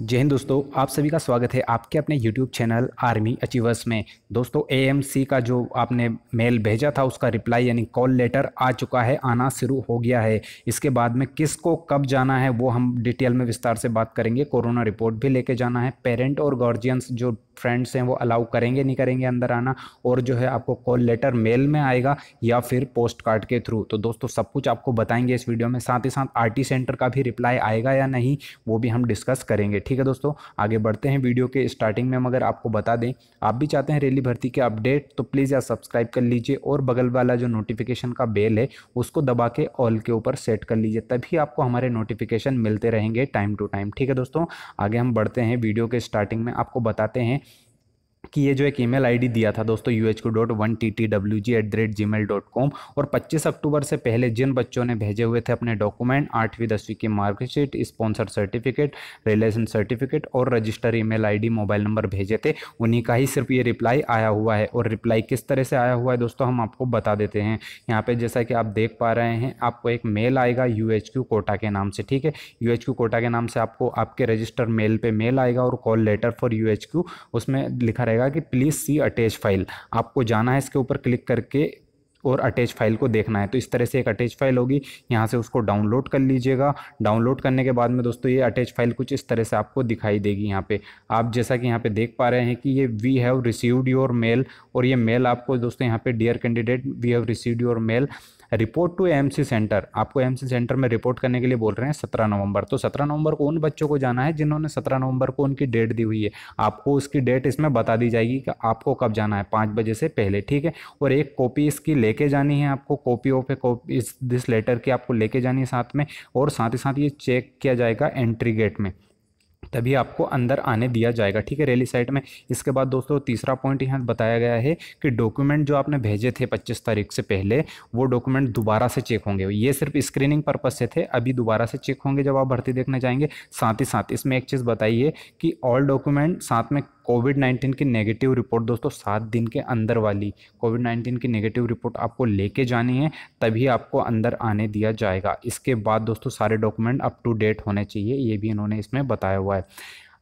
जय हिंद दोस्तों आप सभी का स्वागत है आपके अपने यूट्यूब चैनल आर्मी अचीवर्स में दोस्तों एएमसी का जो आपने मेल भेजा था उसका रिप्लाई यानी कॉल लेटर आ चुका है आना शुरू हो गया है इसके बाद में किसको कब जाना है वो हम डिटेल में विस्तार से बात करेंगे कोरोना रिपोर्ट भी लेके जाना है पेरेंट और गार्जियंस जो फ्रेंड्स हैं वो अलाउ करेंगे नहीं करेंगे अंदर आना और जो है आपको कॉल लेटर मेल में आएगा या फिर पोस्ट कार्ड के थ्रू तो दोस्तों सब कुछ आपको बताएंगे इस वीडियो में साथ ही साथ आर सेंटर का भी रिप्लाई आएगा या नहीं वो भी हम डिस्कस करेंगे ठीक है दोस्तों आगे बढ़ते हैं वीडियो के स्टार्टिंग में मगर आपको बता दें आप भी चाहते हैं रेली भर्ती के अपडेट तो प्लीज़ यार सब्सक्राइब कर लीजिए और बगल वाला जो नोटिफिकेशन का बेल है उसको दबा के ऑल के ऊपर सेट कर लीजिए तभी आपको हमारे नोटिफिकेशन मिलते रहेंगे टाइम टू टाइम ठीक है दोस्तों आगे हम बढ़ते हैं वीडियो के स्टार्टिंग में आपको बताते हैं कि ये जो एक ईमेल आईडी दिया था दोस्तों U H Q dot one T T W G at the rate Gmail dot com और पच्चीस अक्टूबर से पहले जिन बच्चों ने भेजे हुए थे अपने डॉक्यूमेंट आठवीं दसवीं की marksheet sponsor certificate relation certificate और register email mobile number भेजे थे उन्हीं का ही सिर्फ ये रिप्लाई आया हुआ है और रिप्लाई किस तरह से आया हुआ है दोस्तों हम आपको बता देते हैं यहाँ पर जैसा कि आप देख पा रहे हैं आपको एक मेल आएगा यू क्यू कोटा के नाम से ठीक है यू क्यू कोटा के नाम से आपको आपके रजिस्टर मेल पर मेल आएगा और call letter for U Q उसमें लिखा रहेगा बताएगा कि प्लीज़ सी अटैच फाइल आपको जाना है इसके ऊपर क्लिक करके और अटैच फाइल को देखना है तो इस तरह से एक अटैच फाइल होगी यहाँ से उसको डाउनलोड कर लीजिएगा डाउनलोड करने के बाद में दोस्तों ये अटैच फाइल कुछ इस तरह से आपको दिखाई देगी यहाँ पे आप जैसा कि यहाँ पे देख पा रहे हैं कि ये we have received your mail और ये मेल आपको दोस्तों यहाँ पे dear candidate we have received your mail report to MC centre आपको एमसी सेंटर में रिपोर्ट करने के लिए बोल रहे हैं सत्रह नवंबर तो सत्रह नवंबर को उन बच्चों को जाना है जिन्होंने सत्रह नवंबर को उनकी डेट दी हुई है आपको उसकी डेट इसमें बता दी जाएगी कि आपको कब जाना है पाँच बजे से पहले ठीक है और एक कॉपी इसकी लेके जानी है आपको कॉपी ऑफ ए कॉपी इस दिस लेटर की आपको लेके जानी है साथ में और साथ ही साथ ये चेक किया जाएगा एंट्री गेट में तभी आपको अंदर आने दिया जाएगा ठीक है रैली साइट में इसके बाद दोस्तों तीसरा पॉइंट यहाँ बताया गया है कि डॉक्यूमेंट जो आपने भेजे थे पच्चीस तारीख से पहले वो डॉक्यूमेंट दोबारा से चेक होंगे ये सिर्फ स्क्रीनिंग पर्पज से थे अभी दोबारा से चेक होंगे जब आप भर्ती देखने जाएंगे साथ ही साथ इसमें एक चीज़ बताइए कि ऑल डॉक्यूमेंट साथ में कोविड नाइन्टीन की नेगेटिव रिपोर्ट दोस्तों सात दिन के अंदर वाली कोविड नाइन्टीन की नेगेटिव रिपोर्ट आपको लेके जानी है तभी आपको अंदर आने दिया जाएगा इसके बाद दोस्तों सारे डॉक्यूमेंट अप टू डेट होने चाहिए ये भी इन्होंने इसमें बताया हुआ है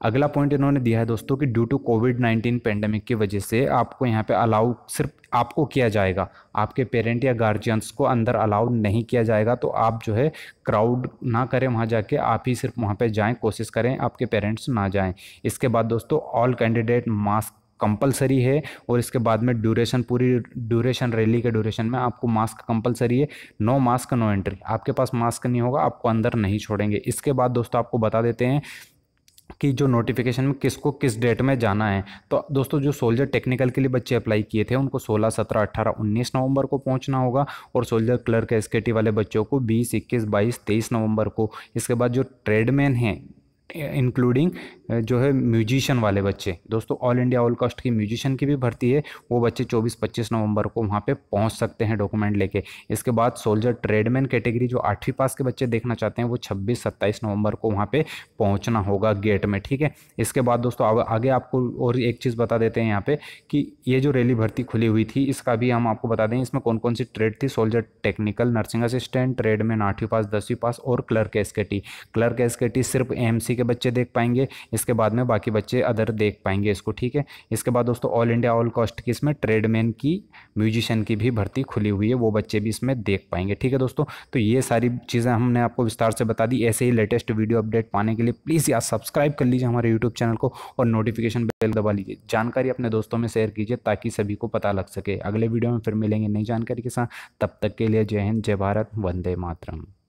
अगला पॉइंट इन्होंने दिया है दोस्तों कि due to covid nineteen pandemic की वजह से आपको यहाँ पे अलाउ सिर्फ आपको किया जाएगा आपके पेरेंट या गार्जियंस को अंदर अलाउ नहीं किया जाएगा तो आप जो है क्राउड ना करें वहाँ जाके आप ही सिर्फ वहाँ पे जाएं कोशिश करें आपके पेरेंट्स ना जाएं इसके बाद दोस्तों ऑल कैंडिडेट मास्क कंपलसरी है और इसके बाद में ड्यूरेशन पूरी ड्यूरेशन रैली के ड्यूरेशन में आपको मास्क कंपलसरी है नो मास्क नो एंट्री आपके पास मास्क नहीं होगा आपको अंदर नहीं छोड़ेंगे इसके बाद दोस्तों आपको बता देते हैं कि जो नोटिफिकेशन में किसको किस डेट में जाना है तो दोस्तों जो सोल्जर टेक्निकल के लिए बच्चे अप्लाई किए थे उनको 16, 17, 18, 19 नवंबर को पहुंचना होगा और सोल्जर क्लर्क एस वाले बच्चों को 20, 21, 22, 23 नवंबर को इसके बाद जो ट्रेडमैन हैं इंक्लूडिंग जो है म्यूजिशियन वाले बच्चे दोस्तों ऑल इंडिया ऑल कास्ट की म्यूजिशियन की भी भर्ती है वो बच्चे 24-25 नवंबर को वहाँ पे पहुँच सकते हैं डॉक्यूमेंट लेके इसके बाद सोल्जर ट्रेडमैन कैटेगरी जो आठवीं पास के बच्चे देखना चाहते हैं वो 26-27 नवंबर को वहाँ पे पहुँचना होगा गेट में ठीक है इसके बाद दोस्तों आगे, आगे आपको और एक चीज़ बता देते हैं यहाँ पर कि ये जो रैली भर्ती खुली हुई थी इसका भी हम आपको बता दें इसमें कौन कौन सी ट्रेड थी soldier technical nursing assistant tradesman आठवीं पास दसवीं पास और क्लर्क एस क्लर्क एस सिर्फ एम के के बच्चे देख पाएंगे इसके बाद में बाकी बच्चे अदर देख पाएंगे इसको ठीक है इसके बाद दोस्तों ऑल इंडिया ऑल कॉस्ट की इसमें ट्रेडमैन की म्यूजिशियन की भी भर्ती खुली हुई है वो बच्चे भी इसमें देख पाएंगे ठीक है दोस्तों तो ये सारी चीज़ें हमने आपको विस्तार से बता दी ऐसे ही लेटेस्ट वीडियो अपडेट पाने के लिए प्लीज़ यार सब्सक्राइब कर लीजिए हमारे यूट्यूब चैनल को और नोटिफिकेशन बेल दबा लीजिए जानकारी अपने दोस्तों में शेयर कीजिए ताकि सभी को पता लग सके अगले वीडियो में फिर मिलेंगे नई जानकारी के साथ तब तक के लिए जय हिंद जय भारत वंदे मातरम